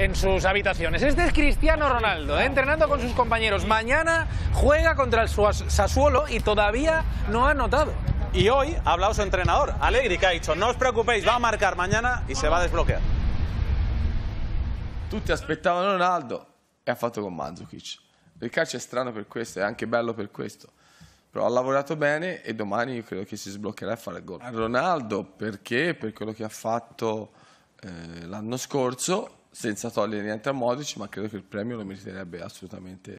en sus habitaciones. Este es Cristiano Ronaldo, ¿eh? entrenando con sus compañeros. Mañana juega contra el Sassuolo y todavía no ha anotado. Y hoy ha hablado su entrenador, Alegri, que ha dicho, no os preocupéis, va a marcar mañana y se va a desbloquear. Tutti aspettavano Ronaldo e ha fatto con Mandzukic. Il calcio è strano per questo, è anche bello per questo. Però ha lavorato bene e domani io credo che si sbloccherà e farà il gol. Ronaldo perché? Per quello che ha fatto eh, l'anno scorso senza togliere niente a Modric, ma credo che il premio lo meriterebbe assolutamente